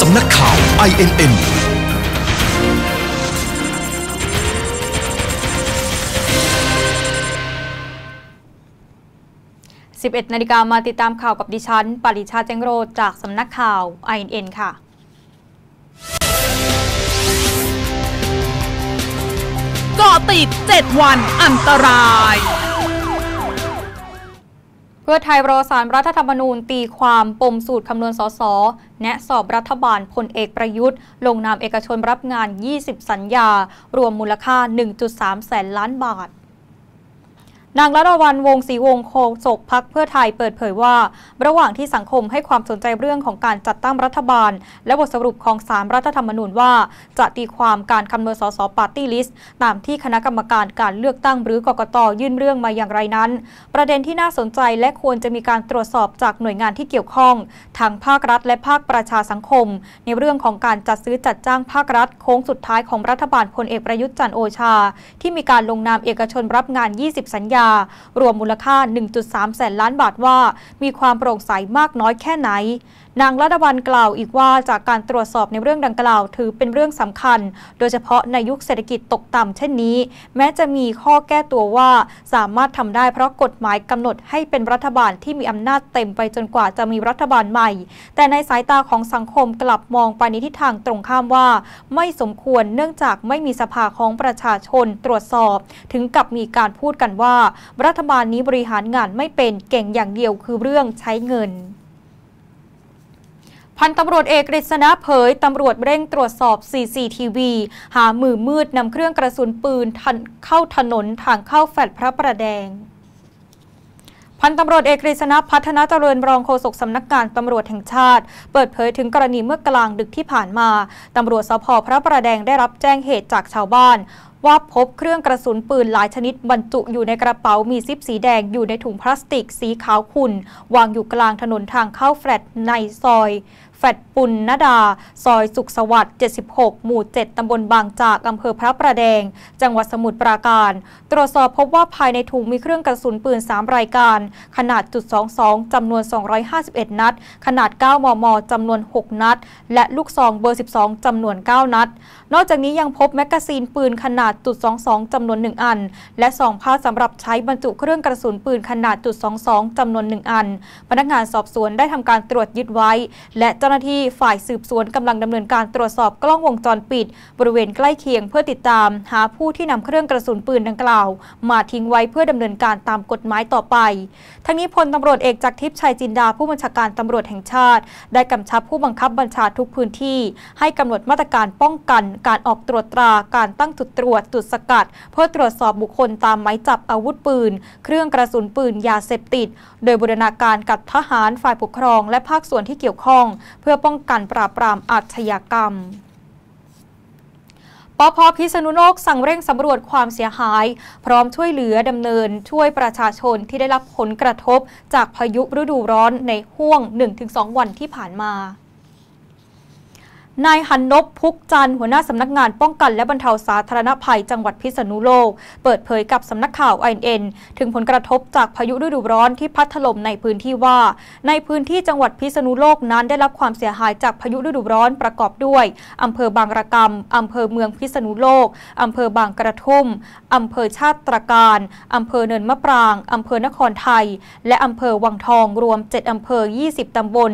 สำนักข่าว INN สิบเอ็ดนาฬิกามาติดตามข่าวกับดิฉัน ปริชาเจงโรจากสำนักข่าว INN ค่ะ ก่อติด7วันอันตรายเพื่อไทยรอสารรัฐธรรมนูญตี ความ ปม สูตร คำนวณสส แนะ สอบรัฐบาลพลเอกประยุทธ์ ลงนาม เอกชนรับงาน 20 สัญญา รวมมูลค่า 1.3 แสน ล้านบาทนางรัตวันวงศรีวงโคศกพักเพื่อไทยเปิดเผยว่า ระหว่างที่สังคมให้ความสนใจเรื่องของการจัดตั้งรัฐบาล และบทสรุปของสารรัฐธรรมนูญว่าจะตีความการคำนวณสสปาร์ตี้ลิสต์ตามที่คณะกรรมการการเลือกตั้งหรือกกตยื่นเรื่องมาอย่างไรนั้น ประเด็นที่น่าสนใจและควรจะมีการตรวจสอบจากหน่วยงานที่เกี่ยวข้องทางภาครัฐ และภาคประชาสังคม ในเรื่องของการจัดซื้อจัดจ้างภาครัฐโค้งสุดท้ายของรัฐบาลพลเอกประยุทธ์จันโอชา ที่มีการลงนามเอกชนรับงาน20สัญญารวมมูลค่า 1.3 แสนล้านบาทว่ามีความโปร่งใสมากน้อยแค่ไหนนางรัตวันกล่าวอีกว่าจากการตรวจสอบในเรื่องดังกล่าวถือเป็นเรื่องสำคัญ โดยเฉพาะในยุคเศรษฐกิจตกต่ำ เช่นนี้ แม้จะมีข้อแก้ตัวว่า สามารถทำได้เพราะกฎหมายกำหนดให้เป็นรัฐบาลที่มีอำนาจเต็มไปจนกว่าจะมีรัฐบาลใหม่ แต่ในสายตาของสังคมกลับมองไปในทิศทางตรงข้ามว่า ไม่สมควรเนื่องจากไม่มีสภาของประชาชนตรวจสอบ ถึงกับมีการพูดกันว่า รัฐบาลนี้บริหารงานไม่เป็นเก่งอย่างเดียวคือเรื่องใช้เงินพันตำรวจเอกกฤษณะเผยตำรวจเร่งตรวจสอบ CCTV หามือมืดนำเครื่องกระสุนปืนเข้าถนนทางเข้าแฟลตพระประแดง พันตำรวจเอกกฤษณะ พัฒนาเจริญรองโฆษกสำนักงานตำรวจแห่งชาติ เปิดเผยถึงกรณีเมื่อกลางดึกที่ผ่านมา ตำรวจสพพระประแดงได้รับแจ้งเหตุจากชาวบ้านว่าพบเครื่องกระสุนปืนหลายชนิดบรรจุอยู่ในกระเป๋ามีซิปสีแดงอยู่ในถุงพลาสติกสีขาวขุ่นวางอยู่กลางถนนทางเข้าแฟลตในซอย แฟดปุณนดา ซอยสุขสวัสดิ์76 หมู่7ตำบลบางจากอำเภอพระประแดงจังหวัดสมุทรปราการ ตรวจสอบพบว่าภายในถุงมีเครื่องกระสุนปืน 3 รายการ ขนาดจุด22จำนวน 251 นัด ขนาด 9มมจำนวน 6 นัด และลูกซองเบอร์12จำนวน 9 นัด นอกจากนี้ยังพบแมกกาซีนปืนขนาดาดจุด22จำนวน1อัน และ2องผ้าสำหรับใช้บรรจุเครื่องกระสุนปืนขนาดจุด 22จำนวน 1 อัน พนักงานสอบสวนได้ทำการตรวจยึดไว้ และเจ้าหน้าที่ฝ่ายสืบสวนกำลังดำเนินการตรวจสอบกล้องวงจรปิด บริเวณใกล้เคียงเพื่อติดตาม หาผู้ที่นำเครื่องกระสุนปืนดังกล่าว มาทิ้งไว้เพื่อดำเนินการตามกฎหมายต่อไป ทั้งนี้พลตำรวจเอกจากทิพย์ชัยจินดาผู้บัญชาการตำรวจแห่งชาติ ได้กำชับผู้บังคับบัญชาทุกพื้นที่ ให้กำหนดมาตรการป้องกัน การออกตรวจตราการตั้งจุดตรวจวจจุดสกัดเพื่อตรวจสอบบุคคลตามหมายจับอาวุธปืน เครื่องกระสุนปืนยาเสพติด โดยบูรณาการกับทหารฝ่ายปกครองและภาคส่วนที่เกี่ยวข้อง เพื่อป้องกันปราบปรามอาชญากรรมปพพิษณุโลกสั่งเร่งสำรวจความเสียหาย พร้อมช่วยเหลือดำเนิน ช่วยประชาชนที่ได้รับผลกระทบจากพายุฤดูร้อนในห่วง 1-2 วันที่ผ่านมานายหันนบพุกจันหัวหน้าสำนักงานป้องกันและบรรเทาสาธารณภัย จังหวัดพิษณุโลก เปิดเผยกับสำนักข่าวไอเอ็นถึงผลกระทบจากพายุฤดูร้อนที่พัดถล่มในพื้นที่ว่า ในพื้นที่จังหวัดพิษณุโลกนั้นได้รับความเสียหายจากพายุฤดูร้อนประกอบด้วยอำเภอบางระกำอำเภอเมืองพิษณุโลกอำเภอบางกระทุ่มอำเภอชาติตรการอำเภอเนินมะปรางอำเภอนครไทย และอำเภอวังทอง รวม 7อำเภอ 20ตำบล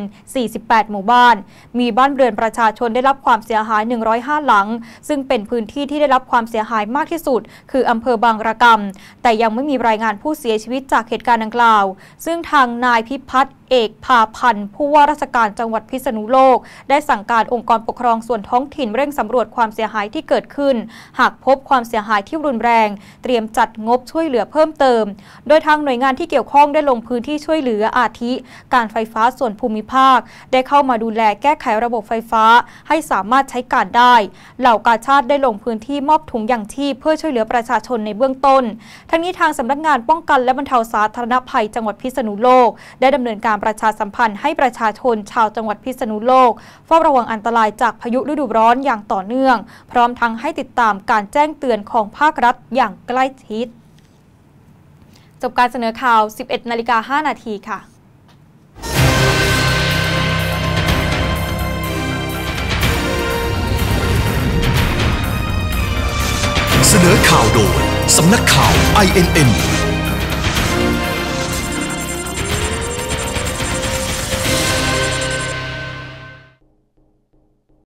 48หมู่บ้าน มีบ้านเรือนประชาชนได้รับความเสียหาย 105 หลัง ซึ่งเป็นพื้นที่ที่ได้รับความเสียหายมากที่สุด คือ อำเภอบางระกำแต่ยังไม่มีรายงานผู้เสียชีวิตจากเหตุการณ์ดังกล่าว ซึ่งทางนายพิพัฒน์เอกพาพันธ์ผู้ว่าราชการจังหวัดพิษณุโลก ได้สั่งการองค์กรปกครองส่วนท้องถิ่นเร่งสำรวจความเสียหายที่เกิดขึ้น หากพบความเสียหายที่รุนแรง เตรียมจัดงบช่วยเหลือเพิ่มเติม โดยทางหน่วยงานที่เกี่ยวข้องได้ลงพื้นที่ช่วยเหลืออาทิ การไฟฟ้าส่วนภูมิภาค ได้เข้ามาดูแลแก้ไขระบบไฟฟ้าให้สามารถใช้การได้ เหล่ากาชาติได้ลงพื้นที่มอบถุงอย่างชีพเพื่อช่วยเหลือประชาชนในเบื้องต้น ทั้งนี้ทางสำนักงานป้องกันและบรรเทาสาธารณภัย จังหวัดพิษณุโลก ได้ดำเนินการประชาสัมพันธ์ให้ประชาชนชาวจังหวัดพิษณุโลกเฝ้าระวังอันตรายจากพายุฤดูร้อนอย่างต่อเนื่อง พร้อมทั้งให้ติดตามการแจ้งเตือนของภาครัฐอย่างใกล้ชิดจบการเสนอข่าว 11 นาฬิกา5นาทีค่ะ เสนอข่าวโดย สำนักข่าว INN